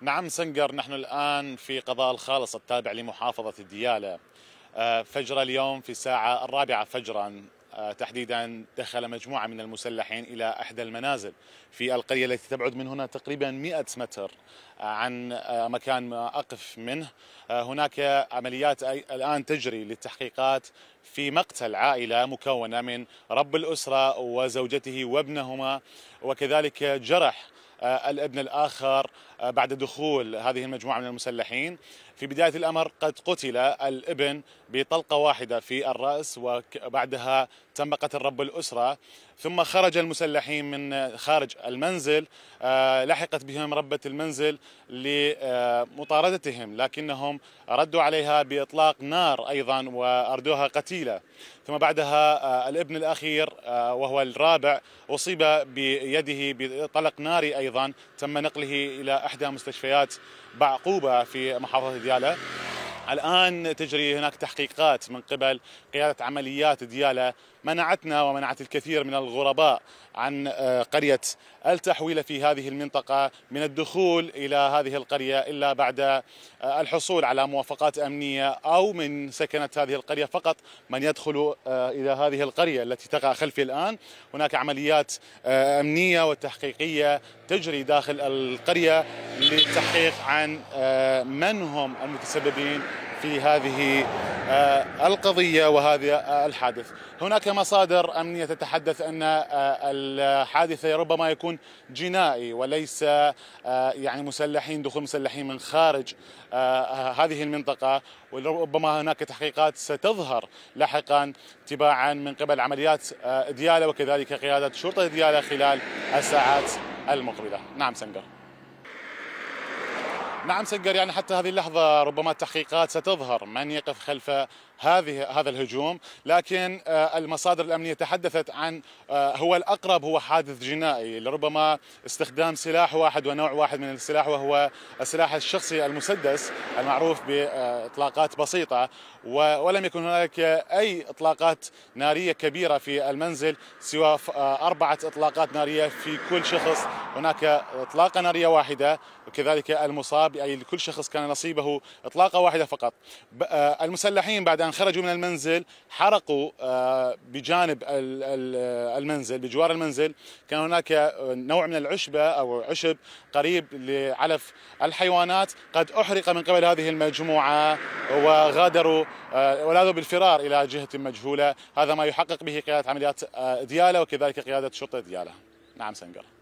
نعم سنقر نحن الآن في قضاء الخالص التابع لمحافظة الديالة آه، فجر اليوم في الساعة الرابعة فجرا آه، تحديدا دخل مجموعة من المسلحين إلى إحدى المنازل في القرية التي تبعد من هنا تقريبا 100 متر آه، عن مكان ما أقف منه هناك عمليات الآن تجري للتحقيقات في مقتل عائلة مكونة من رب الأسرة وزوجته وابنهما وكذلك جرح الابن الآخر آه، بعد دخول هذه المجموعة من المسلحين في بداية الأمر قد قتل الابن بطلقة واحدة في الرأس وبعدها تم قتل رب الأسرة ثم خرج المسلحين من خارج المنزل آه، لحقت بهم ربة المنزل لمطاردتهم لكنهم ردوا عليها بإطلاق نار أيضا وأردوها قتيلة ثم بعدها آه، الابن الأخير وهو الرابع أصيب بيده بطلق ناري أيضا تم نقله إلى احدى مستشفيات بعقوبه في محافظه دياله الآن تجري هناك تحقيقات من قبل قيادة عمليات ديالة منعتنا ومنعت الكثير من الغرباء عن آه، قرية التحويل في هذه المنطقة من الدخول إلى هذه القرية إلا بعد آه، الحصول على موافقات أمنية أو من سكنة هذه القرية فقط من يدخل آه، إلى هذه القرية التي تقع خلفي الآن هناك عمليات أمنية وتحقيقية تجري داخل القرية للتحقيق عن آه، من هم المتسببين في هذه آه، القضية وهذا آه، الحادث هناك مصادر أمنية تتحدث أن الحادث ربما يكون جنائي وليس يعني مسلحين دخول مسلحين من خارج هذه المنطقة وربما هناك تحقيقات ستظهر لاحقا تباعا من قبل عمليات ديالة وكذلك قيادة شرطة ديالة خلال الساعات المقبلة نعم سنجر نعم سجر يعني حتى هذه اللحظة ربما التحقيقات ستظهر من يقف خلف هذه هذا الهجوم لكن آه، المصادر الامنيه تحدثت عن آه، هو الاقرب هو حادث جنائي لربما استخدام سلاح واحد ونوع واحد من السلاح وهو السلاح الشخصي المسدس المعروف باطلاقات بسيطه ولم يكن هناك اي اطلاقات ناريه كبيره في المنزل سوى آه، اربعه اطلاقات ناريه في كل شخص هناك اطلاقه ناريه واحده وكذلك المصاب اي لكل شخص كان نصيبه اطلاقه واحده فقط المسلحين بعد كان خرجوا من المنزل حرقوا آه، بجانب المنزل بجوار المنزل كان هناك آه، نوع من العشبة أو عشب قريب لعلف الحيوانات قد أحرق من قبل هذه المجموعة وغادروا آه، ولاذوا بالفرار إلى جهة مجهولة هذا ما يحقق به قيادة عمليات ديالة وكذلك قيادة شرطة ديالة نعم سنقر